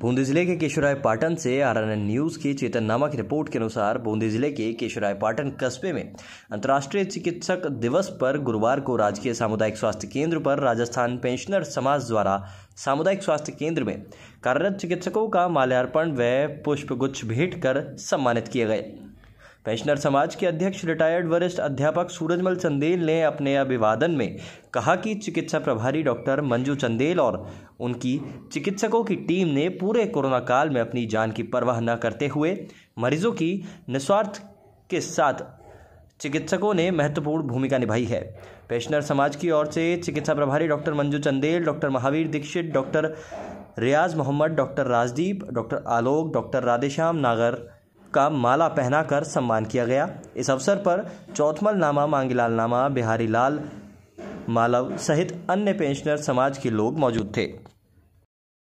बूंदी जिले के केशुराय पाटन से आरएनएन न्यूज़ की चेतन नामक रिपोर्ट के अनुसार बूंदी जिले के केशुराय पाटन कस्बे में अंतर्राष्ट्रीय चिकित्सक दिवस पर गुरुवार को राजकीय सामुदायिक स्वास्थ्य केंद्र पर राजस्थान पेंशनर समाज द्वारा सामुदायिक स्वास्थ्य केंद्र में कार्यरत चिकित्सकों का माल्यार्पण व पुष्पगुच्छ भेंट कर सम्मानित किए गए पेंशनर समाज के अध्यक्ष रिटायर्ड वरिष्ठ अध्यापक सूरजमल चंदेल ने अपने अभिवादन में कहा कि चिकित्सा प्रभारी डॉक्टर मंजू चंदेल और उनकी चिकित्सकों की टीम ने पूरे कोरोना काल में अपनी जान की परवाह न करते हुए मरीजों की निस्वार्थ के साथ चिकित्सकों ने महत्वपूर्ण भूमिका निभाई है पेंशनर समाज की ओर से चिकित्सा प्रभारी doctor Manju Chandel doctor Mahavir Dixit doctor Riyaz Mohammad doctor Rajdeep doctor Alok doctor Radheshyam Nagar का माला पहनाकर सम्मान किया गया इस अवसर पर चौथमल नामा मांगीलाल नामा बिहारी लाल मालव सहित अन्य पेंशनर समाज के लोग मौजूद थे